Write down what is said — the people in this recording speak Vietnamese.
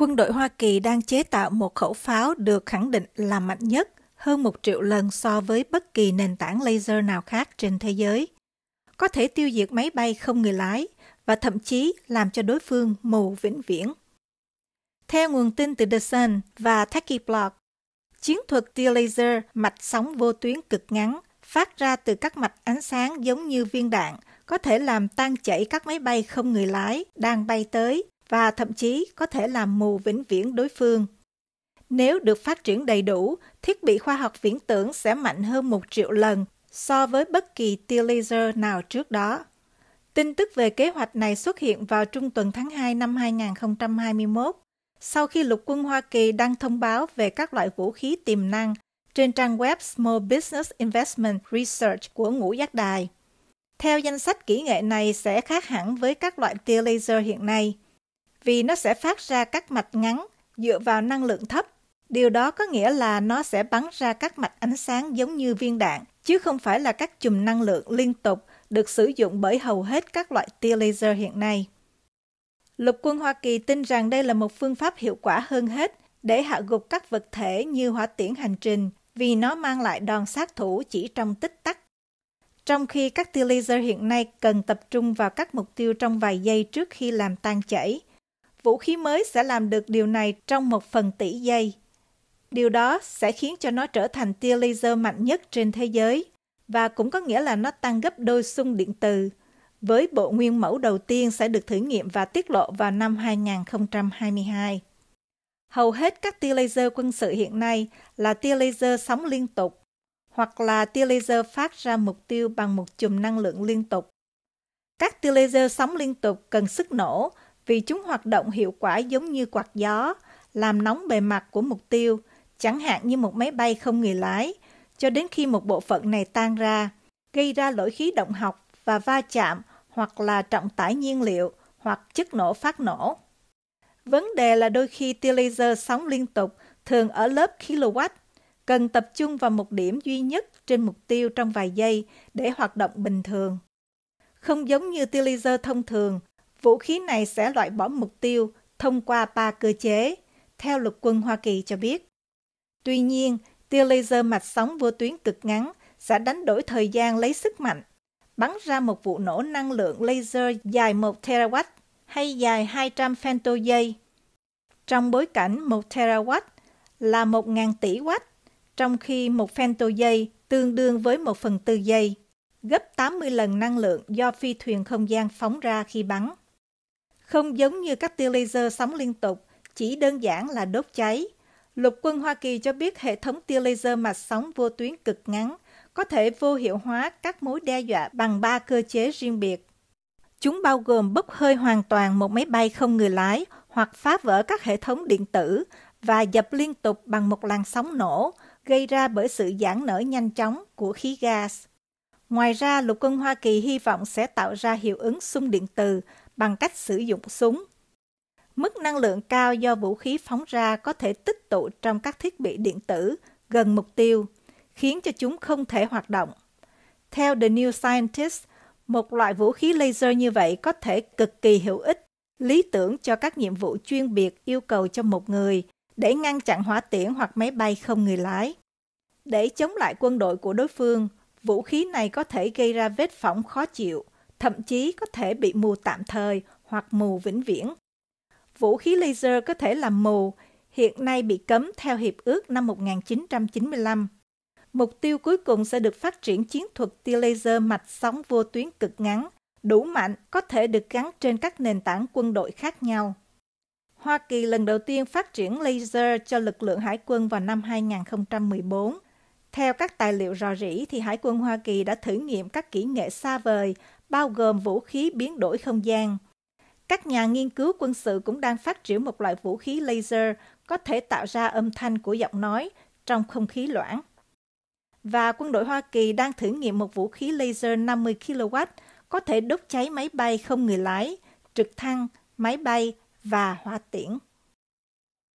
Quân đội Hoa Kỳ đang chế tạo một khẩu pháo được khẳng định là mạnh nhất hơn một triệu lần so với bất kỳ nền tảng laser nào khác trên thế giới. Có thể tiêu diệt máy bay không người lái và thậm chí làm cho đối phương mù vĩnh viễn. Theo nguồn tin từ The Sun và Techie Blog, chiến thuật tia laser mạch sóng vô tuyến cực ngắn phát ra từ các mạch ánh sáng giống như viên đạn có thể làm tan chảy các máy bay không người lái đang bay tới và thậm chí có thể làm mù vĩnh viễn đối phương. Nếu được phát triển đầy đủ, thiết bị khoa học viễn tưởng sẽ mạnh hơn một triệu lần so với bất kỳ tia laser nào trước đó. Tin tức về kế hoạch này xuất hiện vào trung tuần tháng 2 năm 2021, sau khi lục quân Hoa Kỳ đăng thông báo về các loại vũ khí tiềm năng trên trang web Small Business Investment Research của ngũ giác đài. Theo danh sách kỹ nghệ này sẽ khác hẳn với các loại tia laser hiện nay – vì nó sẽ phát ra các mạch ngắn dựa vào năng lượng thấp. Điều đó có nghĩa là nó sẽ bắn ra các mạch ánh sáng giống như viên đạn, chứ không phải là các chùm năng lượng liên tục được sử dụng bởi hầu hết các loại tia laser hiện nay. Lục quân Hoa Kỳ tin rằng đây là một phương pháp hiệu quả hơn hết để hạ gục các vật thể như hỏa tiễn hành trình vì nó mang lại đòn sát thủ chỉ trong tích tắc. Trong khi các tia laser hiện nay cần tập trung vào các mục tiêu trong vài giây trước khi làm tan chảy, vũ khí mới sẽ làm được điều này trong một phần tỷ giây. Điều đó sẽ khiến cho nó trở thành tia laser mạnh nhất trên thế giới và cũng có nghĩa là nó tăng gấp đôi xung điện từ. Với bộ nguyên mẫu đầu tiên sẽ được thử nghiệm và tiết lộ vào năm 2022. Hầu hết các tia laser quân sự hiện nay là tia laser sóng liên tục hoặc là tia laser phát ra mục tiêu bằng một chùm năng lượng liên tục. Các tia laser sóng liên tục cần sức nổ vì chúng hoạt động hiệu quả giống như quạt gió, làm nóng bề mặt của mục tiêu, chẳng hạn như một máy bay không người lái, cho đến khi một bộ phận này tan ra, gây ra lỗi khí động học và va chạm hoặc là trọng tải nhiên liệu hoặc chất nổ phát nổ. Vấn đề là đôi khi tia laser sóng liên tục thường ở lớp kilowatt, cần tập trung vào một điểm duy nhất trên mục tiêu trong vài giây để hoạt động bình thường. Không giống như tia laser thông thường, Vũ khí này sẽ loại bỏ mục tiêu thông qua ba cơ chế, theo lục quân Hoa Kỳ cho biết. Tuy nhiên, tia laser mạch sóng vô tuyến cực ngắn sẽ đánh đổi thời gian lấy sức mạnh, bắn ra một vụ nổ năng lượng laser dài 1 terawatt hay dài 200 femto giây. Trong bối cảnh 1 terawatt là 1.000 tỷ watt, trong khi 1 femto giây tương đương với 1 phần tư giây, gấp 80 lần năng lượng do phi thuyền không gian phóng ra khi bắn. Không giống như các tia laser sóng liên tục, chỉ đơn giản là đốt cháy. Lục quân Hoa Kỳ cho biết hệ thống tia laser mạch sóng vô tuyến cực ngắn có thể vô hiệu hóa các mối đe dọa bằng ba cơ chế riêng biệt. Chúng bao gồm bốc hơi hoàn toàn một máy bay không người lái hoặc phá vỡ các hệ thống điện tử và dập liên tục bằng một làn sóng nổ gây ra bởi sự giãn nở nhanh chóng của khí gas. Ngoài ra, lục quân Hoa Kỳ hy vọng sẽ tạo ra hiệu ứng xung điện từ bằng cách sử dụng súng. Mức năng lượng cao do vũ khí phóng ra có thể tích tụ trong các thiết bị điện tử gần mục tiêu, khiến cho chúng không thể hoạt động. Theo The New Scientist, một loại vũ khí laser như vậy có thể cực kỳ hữu ích, lý tưởng cho các nhiệm vụ chuyên biệt yêu cầu cho một người để ngăn chặn hỏa tiễn hoặc máy bay không người lái. Để chống lại quân đội của đối phương, vũ khí này có thể gây ra vết phỏng khó chịu – thậm chí có thể bị mù tạm thời hoặc mù vĩnh viễn. Vũ khí laser có thể làm mù, hiện nay bị cấm theo Hiệp ước năm 1995. Mục tiêu cuối cùng sẽ được phát triển chiến thuật tia laser mạch sóng vô tuyến cực ngắn, đủ mạnh, có thể được gắn trên các nền tảng quân đội khác nhau. Hoa Kỳ lần đầu tiên phát triển laser cho lực lượng hải quân vào năm 2014. Theo các tài liệu rò rỉ thì Hải quân Hoa Kỳ đã thử nghiệm các kỹ nghệ xa vời bao gồm vũ khí biến đổi không gian. Các nhà nghiên cứu quân sự cũng đang phát triển một loại vũ khí laser có thể tạo ra âm thanh của giọng nói trong không khí loãng. Và quân đội Hoa Kỳ đang thử nghiệm một vũ khí laser 50 kW có thể đốt cháy máy bay không người lái, trực thăng, máy bay và hỏa tiễn.